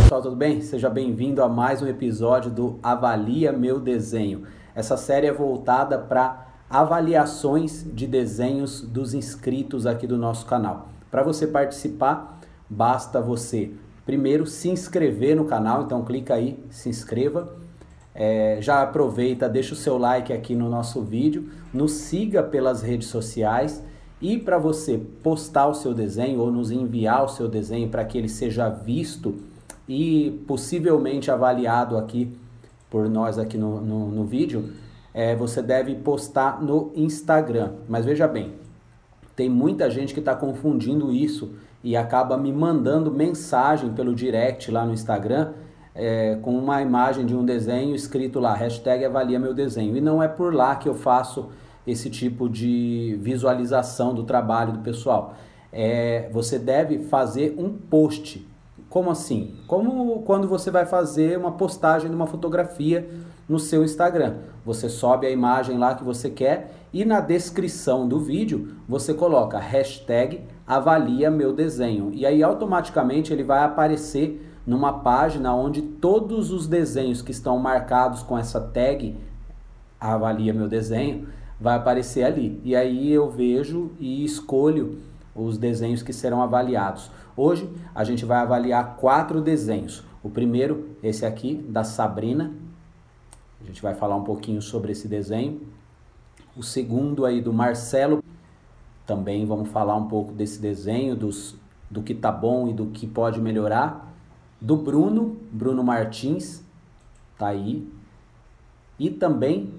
pessoal, tudo bem? Seja bem-vindo a mais um episódio do Avalia Meu Desenho. Essa série é voltada para avaliações de desenhos dos inscritos aqui do nosso canal. Para você participar, basta você primeiro se inscrever no canal, então clica aí, se inscreva. É, já aproveita, deixa o seu like aqui no nosso vídeo, nos siga pelas redes sociais e para você postar o seu desenho ou nos enviar o seu desenho para que ele seja visto e possivelmente avaliado aqui por nós aqui no, no, no vídeo, é, você deve postar no Instagram. Mas veja bem, tem muita gente que está confundindo isso e acaba me mandando mensagem pelo direct lá no Instagram é, com uma imagem de um desenho escrito lá, hashtag avalia meu desenho. E não é por lá que eu faço esse tipo de visualização do trabalho do pessoal. É, você deve fazer um post. Como assim? Como quando você vai fazer uma postagem de uma fotografia no seu Instagram. Você sobe a imagem lá que você quer e na descrição do vídeo você coloca hashtag avalia meu desenho. E aí automaticamente ele vai aparecer numa página onde todos os desenhos que estão marcados com essa tag avalia meu desenho vai aparecer ali. E aí eu vejo e escolho os desenhos que serão avaliados. Hoje a gente vai avaliar quatro desenhos. O primeiro, esse aqui, da Sabrina. A gente vai falar um pouquinho sobre esse desenho. O segundo aí do Marcelo. Também vamos falar um pouco desse desenho, dos, do que tá bom e do que pode melhorar do Bruno, Bruno Martins, tá aí. E também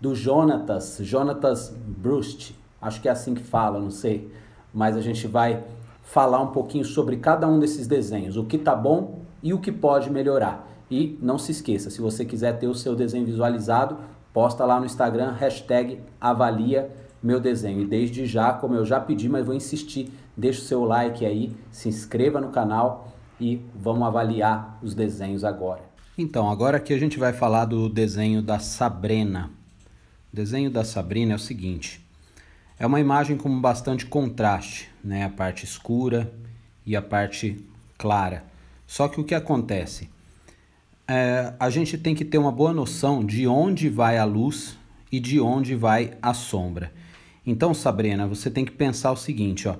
do Jonatas, Jonatas Brust, acho que é assim que fala, não sei. Mas a gente vai falar um pouquinho sobre cada um desses desenhos, o que tá bom e o que pode melhorar. E não se esqueça, se você quiser ter o seu desenho visualizado, posta lá no Instagram, hashtag avalia meu desenho. E desde já, como eu já pedi, mas vou insistir, deixa o seu like aí, se inscreva no canal e vamos avaliar os desenhos agora. Então, agora que a gente vai falar do desenho da Sabrina. O desenho da Sabrina é o seguinte: é uma imagem com bastante contraste, né? A parte escura e a parte clara. Só que o que acontece? É, a gente tem que ter uma boa noção de onde vai a luz e de onde vai a sombra. Então, Sabrina, você tem que pensar o seguinte, ó.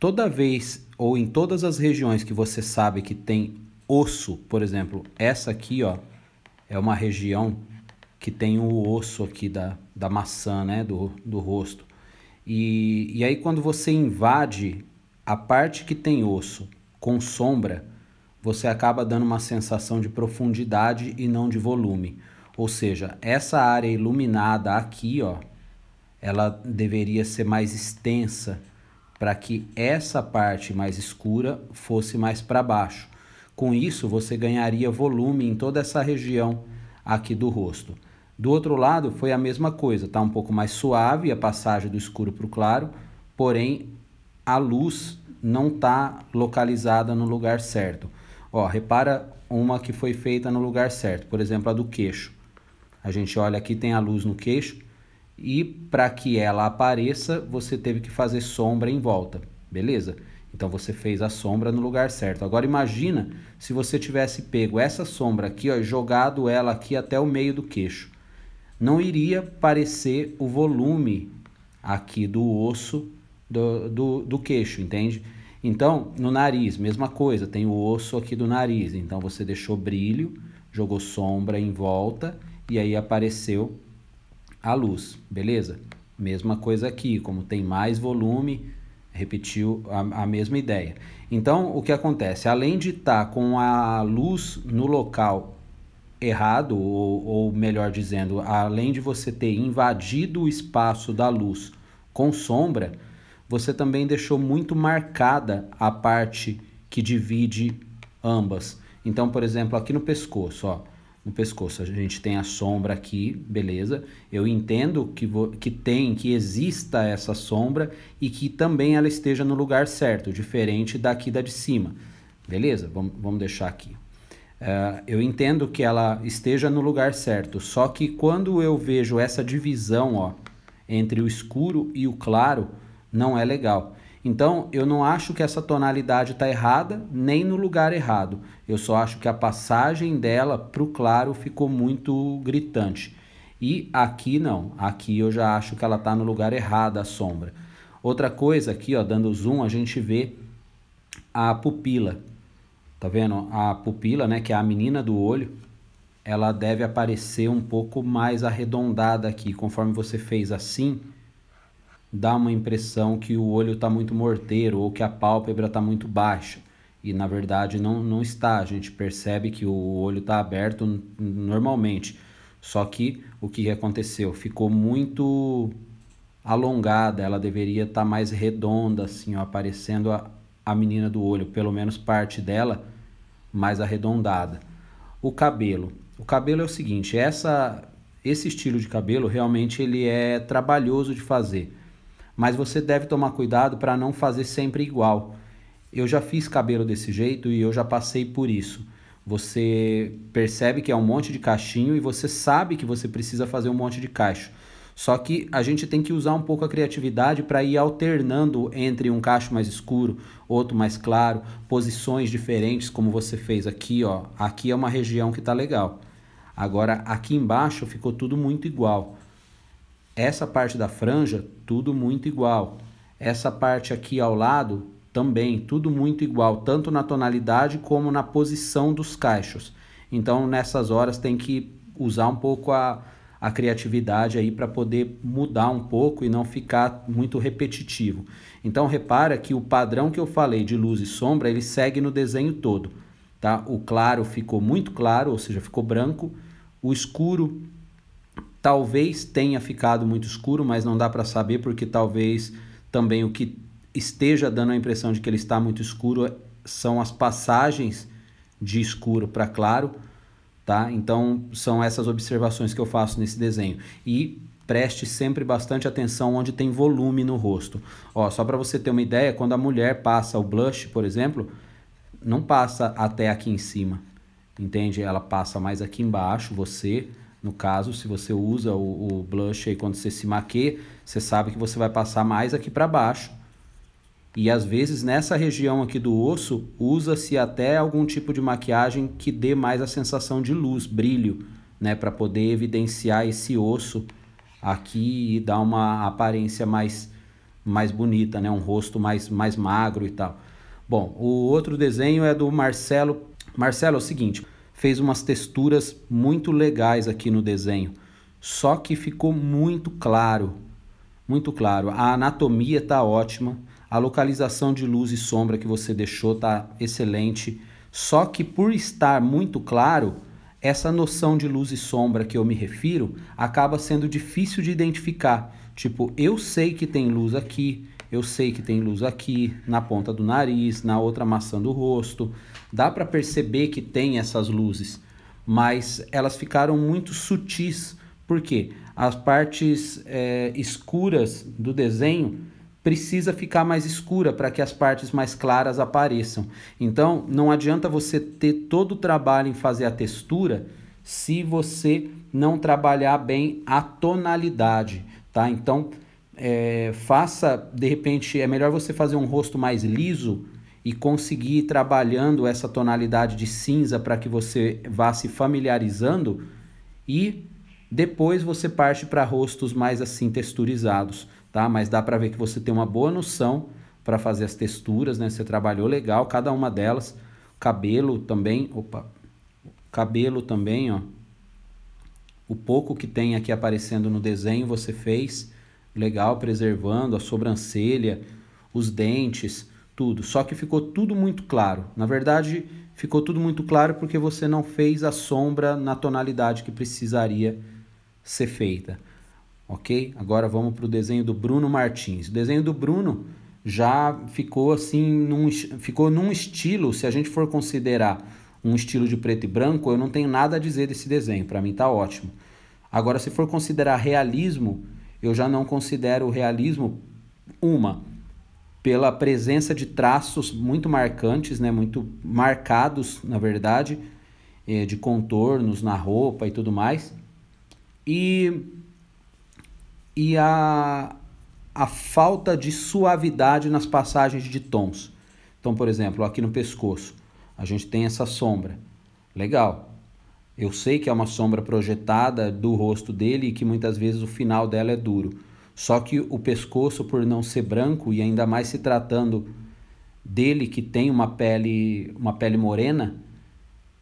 Toda vez ou em todas as regiões que você sabe que tem osso, por exemplo, essa aqui, ó, é uma região que tem o osso aqui da, da maçã, né, do, do rosto. E, e aí quando você invade a parte que tem osso com sombra, você acaba dando uma sensação de profundidade e não de volume. Ou seja, essa área iluminada aqui, ó, ela deveria ser mais extensa para que essa parte mais escura fosse mais para baixo. Com isso, você ganharia volume em toda essa região aqui do rosto. Do outro lado, foi a mesma coisa, está um pouco mais suave a passagem do escuro para o claro, porém a luz não está localizada no lugar certo. Ó, repara uma que foi feita no lugar certo, por exemplo, a do queixo. A gente olha aqui, tem a luz no queixo, e para que ela apareça, você teve que fazer sombra em volta, beleza? Então você fez a sombra no lugar certo. Agora imagina se você tivesse pego essa sombra aqui, ó, e jogado ela aqui até o meio do queixo. Não iria parecer o volume aqui do osso do, do, do queixo, entende? Então, no nariz, mesma coisa, tem o osso aqui do nariz. Então você deixou brilho, jogou sombra em volta e aí apareceu a luz, beleza? Mesma coisa aqui, como tem mais volume, repetiu a, a mesma ideia. Então, o que acontece? Além de estar tá com a luz no local errado, ou, ou melhor dizendo, além de você ter invadido o espaço da luz com sombra, você também deixou muito marcada a parte que divide ambas. Então, por exemplo, aqui no pescoço, ó, no pescoço. A gente tem a sombra aqui, beleza? Eu entendo que, que tem, que exista essa sombra e que também ela esteja no lugar certo, diferente daqui da de cima. Beleza? Vamos, vamos deixar aqui. Uh, eu entendo que ela esteja no lugar certo, só que quando eu vejo essa divisão ó, entre o escuro e o claro, não é legal. Então, eu não acho que essa tonalidade está errada, nem no lugar errado. Eu só acho que a passagem dela para o claro ficou muito gritante. E aqui não, aqui eu já acho que ela está no lugar errado, a sombra. Outra coisa aqui, ó, dando zoom, a gente vê a pupila. Tá vendo? A pupila, né, que é a menina do olho, ela deve aparecer um pouco mais arredondada aqui. Conforme você fez assim, dá uma impressão que o olho está muito morteiro ou que a pálpebra está muito baixa. E na verdade não, não está. A gente percebe que o olho está aberto normalmente. Só que o que aconteceu? Ficou muito alongada, ela deveria estar tá mais redonda, assim, ó, aparecendo a, a menina do olho, pelo menos parte dela mais arredondada. O cabelo. O cabelo é o seguinte, essa, esse estilo de cabelo realmente ele é trabalhoso de fazer mas você deve tomar cuidado para não fazer sempre igual. Eu já fiz cabelo desse jeito e eu já passei por isso. Você percebe que é um monte de cachinho e você sabe que você precisa fazer um monte de cacho. Só que a gente tem que usar um pouco a criatividade para ir alternando entre um cacho mais escuro, outro mais claro, posições diferentes, como você fez aqui, ó. Aqui é uma região que tá legal. Agora aqui embaixo ficou tudo muito igual. Essa parte da franja, tudo muito igual. Essa parte aqui ao lado, também, tudo muito igual, tanto na tonalidade como na posição dos caixos. Então, nessas horas, tem que usar um pouco a, a criatividade aí para poder mudar um pouco e não ficar muito repetitivo. Então, repara que o padrão que eu falei de luz e sombra, ele segue no desenho todo. Tá? O claro ficou muito claro, ou seja, ficou branco. O escuro Talvez tenha ficado muito escuro, mas não dá para saber porque talvez também o que esteja dando a impressão de que ele está muito escuro são as passagens de escuro para claro, tá? Então são essas observações que eu faço nesse desenho. E preste sempre bastante atenção onde tem volume no rosto. Ó, só para você ter uma ideia, quando a mulher passa o blush, por exemplo, não passa até aqui em cima, entende? Ela passa mais aqui embaixo, você no caso, se você usa o, o blush aí quando você se maquia, você sabe que você vai passar mais aqui para baixo. E às vezes nessa região aqui do osso, usa-se até algum tipo de maquiagem que dê mais a sensação de luz, brilho, né? Para poder evidenciar esse osso aqui e dar uma aparência mais, mais bonita, né? Um rosto mais, mais magro e tal. Bom, o outro desenho é do Marcelo. Marcelo, é o seguinte, fez umas texturas muito legais aqui no desenho. Só que ficou muito claro, muito claro. A anatomia está ótima, a localização de luz e sombra que você deixou está excelente. Só que por estar muito claro, essa noção de luz e sombra que eu me refiro acaba sendo difícil de identificar. Tipo, eu sei que tem luz aqui, eu sei que tem luz aqui, na ponta do nariz, na outra maçã do rosto. Dá para perceber que tem essas luzes, mas elas ficaram muito sutis, porque as partes é, escuras do desenho precisa ficar mais escura para que as partes mais claras apareçam. Então, não adianta você ter todo o trabalho em fazer a textura se você não trabalhar bem a tonalidade, tá? Então, é, faça, de repente, é melhor você fazer um rosto mais liso e conseguir ir trabalhando essa tonalidade de cinza para que você vá se familiarizando e depois você parte para rostos mais assim texturizados, tá? Mas dá para ver que você tem uma boa noção para fazer as texturas, né? Você trabalhou legal cada uma delas. Cabelo também, opa. Cabelo também, ó. O pouco que tem aqui aparecendo no desenho você fez legal, preservando a sobrancelha, os dentes, tudo. Só que ficou tudo muito claro. Na verdade, ficou tudo muito claro porque você não fez a sombra na tonalidade que precisaria ser feita. Ok? Agora vamos para o desenho do Bruno Martins. O desenho do Bruno já ficou assim, num, ficou num estilo, se a gente for considerar um estilo de preto e branco, eu não tenho nada a dizer desse desenho, para mim está ótimo. Agora, se for considerar realismo, eu já não considero o realismo uma pela presença de traços muito marcantes, né, muito marcados, na verdade, eh, de contornos na roupa e tudo mais. E, e a, a falta de suavidade nas passagens de tons. Então, por exemplo, aqui no pescoço, a gente tem essa sombra. Legal. Eu sei que é uma sombra projetada do rosto dele e que muitas vezes o final dela é duro. Só que o pescoço, por não ser branco e ainda mais se tratando dele que tem uma pele, uma pele morena,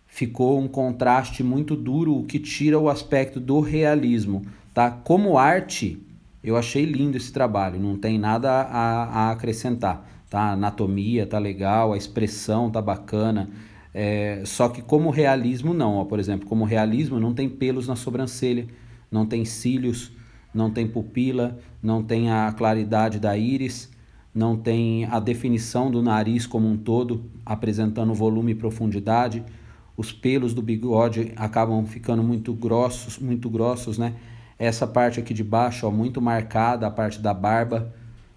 ficou um contraste muito duro, o que tira o aspecto do realismo, tá? Como arte, eu achei lindo esse trabalho, não tem nada a, a acrescentar, tá? A anatomia tá legal, a expressão tá bacana, é, só que como realismo não, ó, por exemplo, como realismo não tem pelos na sobrancelha, não tem cílios, não tem pupila, não tem a claridade da íris, não tem a definição do nariz como um todo, apresentando volume e profundidade. Os pelos do bigode acabam ficando muito grossos, muito grossos, né? Essa parte aqui de baixo, ó, muito marcada, a parte da barba,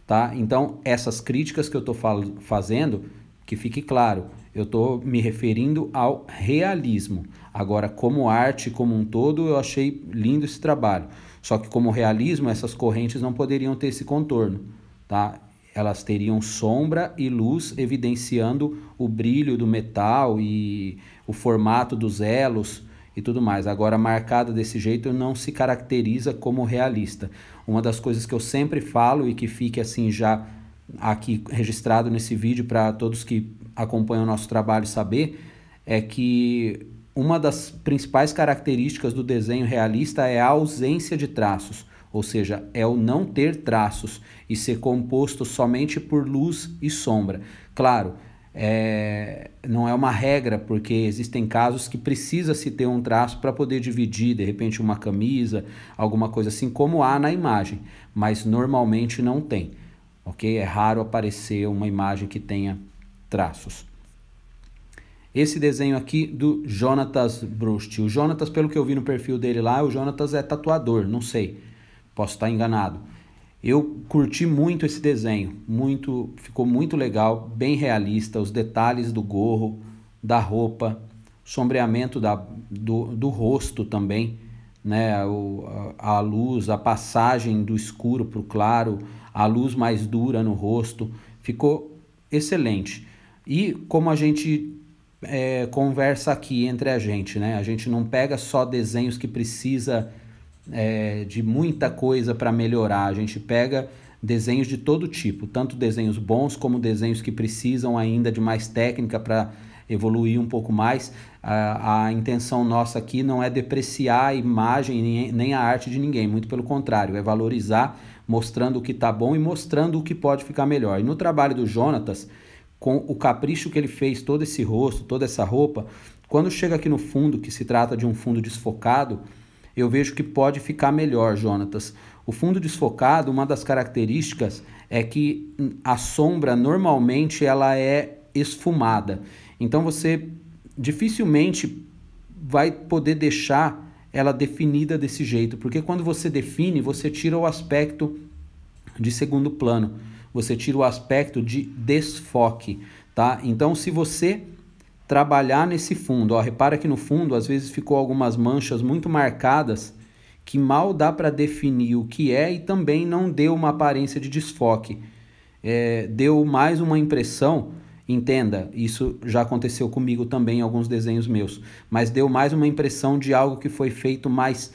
tá? Então, essas críticas que eu estou fazendo, que fique claro, eu estou me referindo ao realismo. Agora, como arte como um todo, eu achei lindo esse trabalho. Só que como realismo, essas correntes não poderiam ter esse contorno, tá? Elas teriam sombra e luz evidenciando o brilho do metal e o formato dos elos e tudo mais. Agora, marcada desse jeito, não se caracteriza como realista. Uma das coisas que eu sempre falo e que fique assim já aqui registrado nesse vídeo para todos que acompanha o nosso trabalho saber, é que uma das principais características do desenho realista é a ausência de traços, ou seja, é o não ter traços e ser composto somente por luz e sombra. Claro, é, não é uma regra, porque existem casos que precisa se ter um traço para poder dividir, de repente, uma camisa, alguma coisa assim, como há na imagem, mas normalmente não tem. Ok? É raro aparecer uma imagem que tenha traços. Esse desenho aqui do Jonatas Brust. O Jonatas, pelo que eu vi no perfil dele lá, o Jonatas é tatuador, não sei. Posso estar enganado. Eu curti muito esse desenho, muito, ficou muito legal, bem realista, os detalhes do gorro, da roupa, sombreamento da, do, do rosto também, né? O, a, a luz, a passagem do escuro para o claro, a luz mais dura no rosto, ficou excelente. E como a gente é, conversa aqui entre a gente, né? A gente não pega só desenhos que precisa é, de muita coisa para melhorar. A gente pega desenhos de todo tipo, tanto desenhos bons como desenhos que precisam ainda de mais técnica para evoluir um pouco mais. A, a, intenção nossa aqui não é depreciar a imagem nem, nem a arte de ninguém, muito pelo contrário, é valorizar, mostrando o que está bom e mostrando o que pode ficar melhor. E no trabalho do Jonatas, com o capricho que ele fez, todo esse rosto, toda essa roupa, quando chega aqui no fundo, que se trata de um fundo desfocado, eu vejo que pode ficar melhor, Jonatas. O fundo desfocado, uma das características é que a sombra normalmente ela é esfumada. Então você dificilmente vai poder deixar ela definida desse jeito, porque quando você define, você tira o aspecto de segundo plano você tira o aspecto de desfoque, tá? Então, se você trabalhar nesse fundo, ó, repara que no fundo às vezes ficou algumas manchas muito marcadas que mal dá para definir o que é e também não deu uma aparência de desfoque. É, deu mais uma impressão, entenda, isso já aconteceu comigo também em alguns desenhos meus, mas deu mais uma impressão de algo que foi feito mais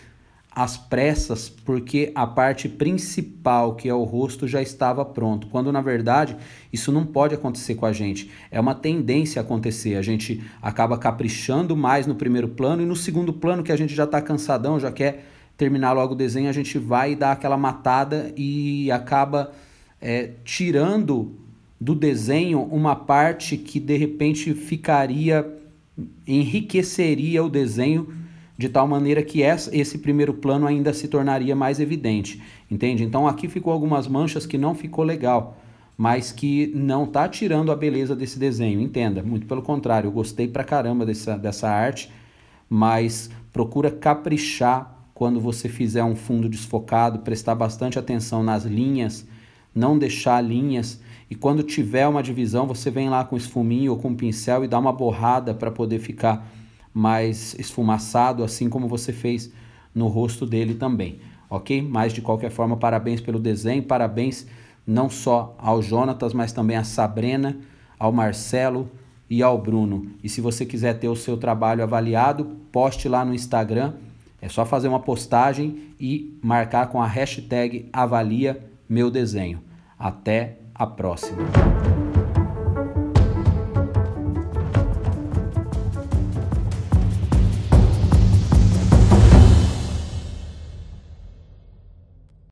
às pressas porque a parte principal, que é o rosto, já estava pronto, quando na verdade isso não pode acontecer com a gente. É uma tendência a acontecer. A gente acaba caprichando mais no primeiro plano e no segundo plano, que a gente já está cansadão, já quer terminar logo o desenho, a gente vai dar aquela matada e acaba é, tirando do desenho uma parte que de repente ficaria, enriqueceria o desenho de tal maneira que essa, esse primeiro plano ainda se tornaria mais evidente, entende? Então aqui ficou algumas manchas que não ficou legal, mas que não está tirando a beleza desse desenho, entenda. Muito pelo contrário, eu gostei pra caramba dessa, dessa arte, mas procura caprichar quando você fizer um fundo desfocado, prestar bastante atenção nas linhas, não deixar linhas. E quando tiver uma divisão, você vem lá com esfuminho ou com pincel e dá uma borrada para poder ficar mais esfumaçado, assim como você fez no rosto dele também, ok? Mas de qualquer forma, parabéns pelo desenho, parabéns não só ao Jonatas, mas também a Sabrina, ao Marcelo e ao Bruno. E se você quiser ter o seu trabalho avaliado, poste lá no Instagram. É só fazer uma postagem e marcar com a hashtag avalia meu desenho. Até a próxima.